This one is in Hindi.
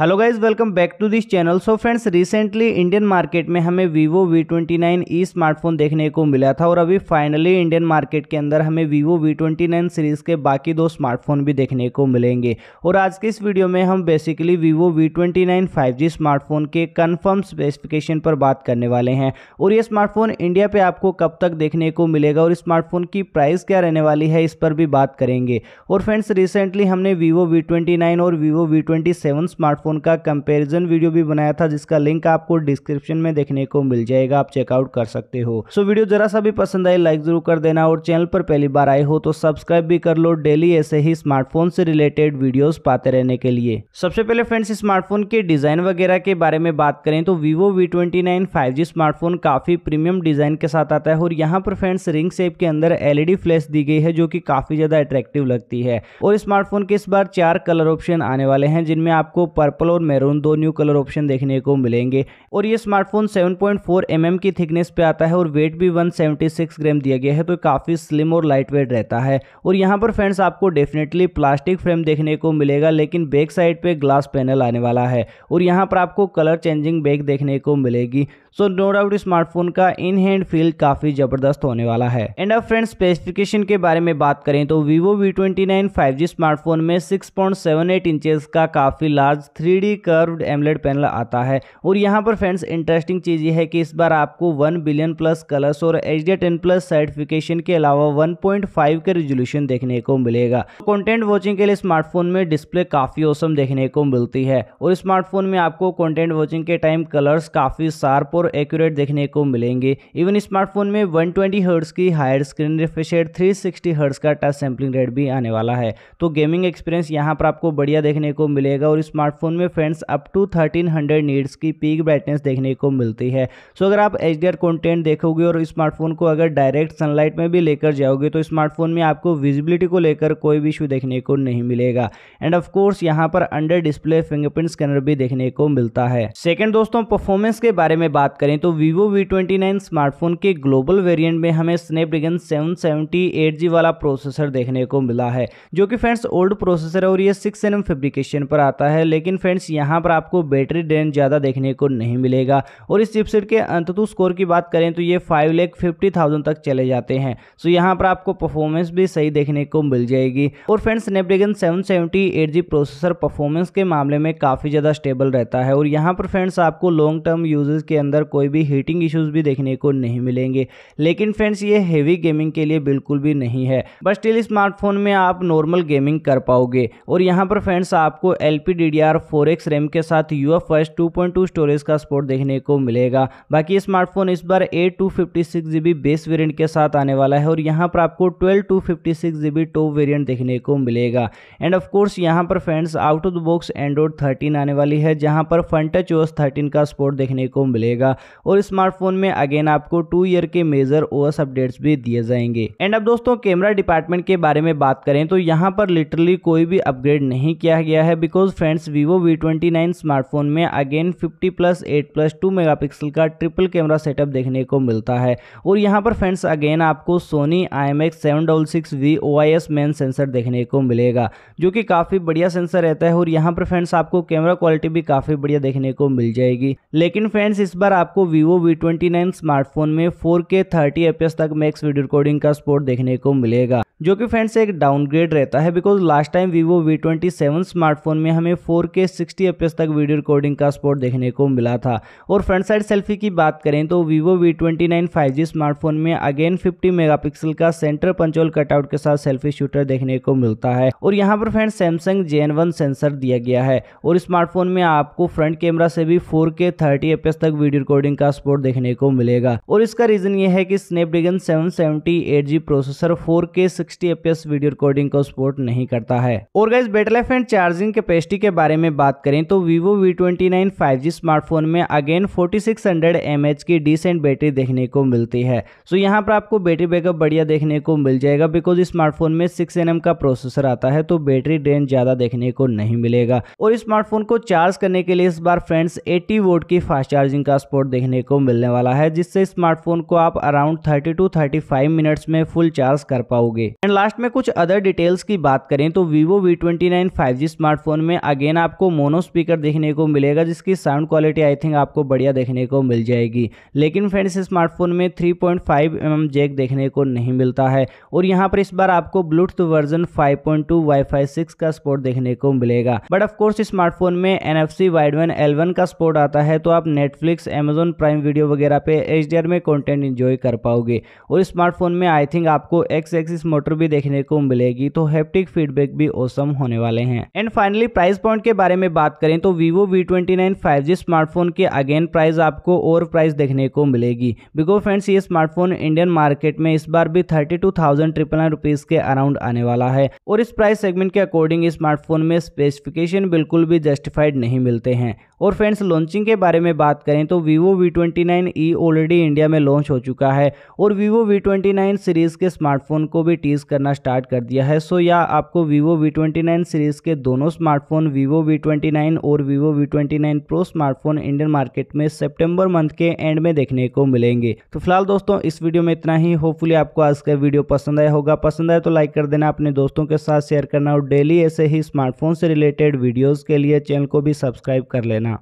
hello guys welcome back to this channel so friends recently Indian market में हमें Vivo V twenty nine e smartphone देखने को मिला था और अभी फाइनली इंडियन मार्केट के अंदर हमें Vivo V twenty nine series के बाकी दो स्मार्टफोन भी देखने को मिलेंगे और आज के इस वीडियो में हम basically Vivo V twenty nine five G smartphone के कन्फर्म स्पेसिफिकेशन पर बात करने वाले हैं और ये स्मार्टफोन इंडिया पर आपको कब तक देखने को मिलेगा और स्मार्टफोन की प्राइस क्या रहने वाली है इस पर भी बात करेंगे और फ्रेंड्स रिसेंटली हमने वीवो वी ट्वेंटी नाइन और Vivo V twenty seven smartphone smartphone का कंपैरिजन वीडियो भी बनाया था जिसका लिंक आपको डिस्क्रिप्शन में देखने को मिल जाएगा आप चेकआउट कर सकते हो सो वीडियो जरा सा भी पसंद आए लाइक जरूर कर देना और चैनल पर पहली बार आए हो तो सब्सक्राइब भी कर लो डेली ऐसे ही स्मार्टफोन से रिलेटेड वीडियो पाते रहने के लिए सबसे पहले फ्रेंड्स स्मार्टफोन के डिज़ाइन वगैरह के बारे में बात करें तो वीवो वी ट्वेंटी स्मार्टफोन काफ़ी प्रीमियम डिज़ाइन के साथ आता है और यहाँ पर फ्रेंड्स रिंग सेप के अंदर एलईडी फ्लैश e दी गई है जो की काफ़ी ज़्यादा अट्रैक्टिव लगती है और स्मार्टफोन के इस बार चार कलर ऑप्शन आने वाले हैं जिनमें आपको पर्पल पर्पल और मैरून दो न्यू कलर ऑप्शन देखने को मिलेंगे और ये स्मार्टफोन 7.4 पॉइंट mm की थिकनेस पे आता है और वेट भी 176 ग्राम दिया गया है तो काफ़ी स्लिम और लाइट वेट रहता है और यहाँ पर फ्रेंड्स आपको डेफिनेटली प्लास्टिक फ्रेम देखने को मिलेगा लेकिन बैक साइड पर ग्लास पैनल आने वाला है और यहाँ पर आपको कलर चेंजिंग बैग देखने को मिलेगी सो नो डाउट स्मार्टफोन का इन हैंड फील काफ़ी ज़बरदस्त होने वाला है एंड अब फ्रेंड्स स्पेसिफिकेशन के बारे में बात करें तो vivo v29 5G स्मार्टफोन में 6.78 इंचेस का काफ़ी large three curved AMOLED panel आता है और यहाँ पर फ्रेंड्स इंटरेस्टिंग चीज़ ये है कि इस बार आपको वन बिलियन प्लस कलर्स और H D ten plus certification के अलावा वन पॉइंट फाइव रेजोल्यूशन देखने को मिलेगा कंटेंट वॉचिंग के लिए स्मार्टफोन में डिस्प्ले काफ़ी औसम देखने को मिलती है और स्मार्टफोन में आपको कॉन्टेंट वॉचिंग के टाइम कलर्स काफ़ी शार्प और एक्यूरेट देखने को मिलेंगे इवन स्मार्टफोन में वन ट्वेंटी की higher screen refreshed three sixty hertz का टच सैम्पलिंग रेट भी आने वाला है तो गेमिंग एक्सपीरियंस यहाँ पर आपको बढ़िया देखने को मिलेगा और स्मार्टफोन में friends up to thirteen hundred nits की पीक ब्राइटनेस देखने को मिलती है सो अगर आप एच डी कंटेंट देखोगे और स्मार्टफोन को अगर डायरेक्ट सनलाइट में भी लेकर जाओगे तो स्मार्टफोन में आपको विजिबिलिटी को लेकर कोई भी इशू देखने को नहीं मिलेगा एंड ऑफकोर्स यहाँ पर अंडर डिस्प्ले फिंगरप्रिंट स्कैनर भी देखने को मिलता है सेकेंड दोस्तों परफॉर्मेंस के बारे में बात करें तो वीवो वी स्मार्टफोन के ग्लोबल वेरियंट में हमें स्नैपड्रैगन सेवन वाला प्रोसेसर देखने को मिला है जो कि फ्रेंड्स ओल्ड प्रोसेसर है और ये सिक्स एन फेब्रिकेशन पर आता है लेकिन फ्रेंड्स यहाँ पर आपको बैटरी ड्रेन ज़्यादा देखने को नहीं मिलेगा और इस चिपसेट के अंततु स्कोर की बात करें तो ये फाइव लेख फिफ्टी थाउजेंड तक चले जाते हैं सो यहाँ पर आपको परफॉर्मेंस भी सही देखने को मिल जाएगी और friends Snapdragon seven seventy processor performance के मामले में काफ़ी ज़्यादा स्टेबल रहता है और यहाँ पर फ्रेंड्स आपको लॉन्ग टर्म यूजेस के अंदर कोई भी हीटिंग इशूज़ भी देखने को नहीं मिलेंगे लेकिन फ्रेंड्स ये हैवी गेमिंग के लिए बिल्कुल भी नहीं है बट स्टिल स्मार्टफोन में आप नॉर्मल गेमिंग कर पाओगे और यहाँ पर फ्रेंड्स आपको L P D D R four X RAM के साथ U F S two point two storage का सपोर्ट देखने को मिलेगा बाकी स्मार्टफोन इस बार eight two fifty six G B base variant के साथ आने वाला है और यहाँ पर आपको twelve two fifty six G B top variant देखने को मिलेगा एंड ऑफकोर्स यहाँ पर friends out of the box Android thirteen आने वाली है जहाँ पर फंटच ओएस थर्टीन का सपोर्ट देखने को मिलेगा और स्मार्टफोन में अगेन आपको टू ईयर के मेजर ओएस अपडेट्स भी दिए जाएंगे एंड अब दोस्तों कैमरा डिपार्टमेंट के बारे में बात करें तो यहाँ पर लिटरली कोई भी अपग्रेड नहीं किया गया है because friends Vivo Vivo V twenty nine smartphone में again fifty plus eight plus two megapixel का ट्रिपल कैमरा सेटअप देखने को मिलता है और यहाँ पर फ्रेंड्स अगेन आपको Sony I M X seven double six V O I S main sensor देखने को मिलेगा जो कि काफ़ी बढ़िया सेंसर रहता है और यहाँ पर फ्रेंड्स आपको कैमरा क्वालिटी भी काफ़ी बढ़िया देखने को मिल जाएगी लेकिन फ्रेंड्स इस बार आपको Vivo V twenty nine smartphone में फोर के थर्टी एफ तक मैक्स वीडियो रिकॉर्डिंग का सपोर्ट देखने को मिलेगा जो कि फ्रेंड्स एक डाउनग्रेड रहता है because last time Vivo V twenty seven smartphone में हमें फोर के सिक्सटी एफ तक वीडियो रिकॉर्डिंग का सपोर्ट देखने को मिला था और फ्रंट साइड सेल्फी की बात करें तो वीवो वी ट्वेंटी स्मार्टफोन में अगेन फिफ्टी मेगा का सेंटर पंचोल कटआउट के साथ सेल्फी शूटर देखने को मिलता है और यहाँ पर फ्रेंड सैमसंग जे सेंसर दिया गया है और स्मार्टफोन में आपको फ्रंट कैमरा से भी फोर के थर्टी एफ तक वीडियो रिकॉर्डिंग का सपोर्ट देखने को मिलेगा और इसका रीजन ये है कि Snapdragon 778G processor 4K 60 FPS video recording को सपोर्ट नहीं करता है और guys battery life and charging capacity के, के बारे में बात करें तो वीवो वी ट्वेंटी स्मार्टफोन में again forty six hundred M H की डिसेंट बैटरी देखने को मिलती है सो so, यहाँ पर आपको बैटरी बैकअप बढ़िया देखने को मिल जाएगा बिकॉज इस स्मार्टफोन में सिक्स एन का प्रोसेसर आता है तो बैटरी ड्रेन ज़्यादा देखने को नहीं मिलेगा और स्मार्टफोन को चार्ज करने के लिए इस बार फ्रेंड्स एट्टी वोट की फास्ट चार्जिंग का स्पोर्ट देखने को मिलने वाला है जिससे स्मार्टफोन को आप around thirty two thirty five minutes में फुल चार्ज कर पाओगे एंड लास्ट में कुछ अदर डिटेल्स की बात करें तो वीवो वी ट्वेंटी स्मार्टफोन में अगेन आपको आपको मोनो स्पीकर देखने को मिलेगा जिसकी साउंड क्वालिटी आई थिंक आपको बढ़िया देखने को मिल जाएगी लेकिन फ्रेंड्स स्मार्टफोन में 3.5 पॉइंट mm जैक देखने को नहीं मिलता है और यहाँ पर इस बार आपको ब्लूटूथ वर्जन 5.2 वाईफाई 6 का सपोर्ट देखने को मिलेगा बट ऑफकोर्स स्मार्टफोन में एन एफ सी वाइडवन का सपोर्ट आता है तो आप नेटफ्लिक्स एमेजोन प्राइम वीडियो वगैरह पे एच में कॉन्टेंट इंजॉय कर पाओगे और स्मार्टफोन में आई थिंक आपको एक्स एक्सिस मोटर भी देखने को मिलेगी तो हैप्टिक फीडबैक भी औसम होने वाले हैं एंड फाइनली प्राइस पॉइंट के बारे बारे में बात करें तो Vivo V twenty nine five G smartphone के अगेन प्राइस आपको और प्राइस देखने को मिलेगी बिकॉज फ्रेंड्स ये स्मार्टफोन इंडियन मार्केट में इस बार भी thirty two thousand triple nine rupees के अराउंड आने वाला है और इस प्राइस सेगमेंट के अकॉर्डिंग स्मार्टफोन में स्पेसिफिकेशन बिल्कुल भी जस्टिफाइड नहीं मिलते हैं और फ्रेंड्स लॉन्चिंग के बारे में बात करें तो Vivo V twenty nine e already India में लॉन्च हो चुका है और Vivo V twenty nine series के स्मार्टफोन को भी टीज करना स्टार्ट कर दिया है सो या आपको Vivo V twenty nine series के दोनों smartphone Vivo V twenty nine और Vivo V twenty nine pro smartphone Indian market में सेप्टेम्बर मंथ के एंड में देखने को मिलेंगे तो फिलहाल दोस्तों इस वीडियो में इतना ही होपफुली आपको आज का वीडियो पसंद आया होगा पसंद आया तो लाइक कर देना अपने दोस्तों के साथ शेयर करना और डेली ऐसे ही स्मार्टफोन से रिलेटेड वीडियोज़ के लिए चैनल को भी सब्सक्राइब कर लेना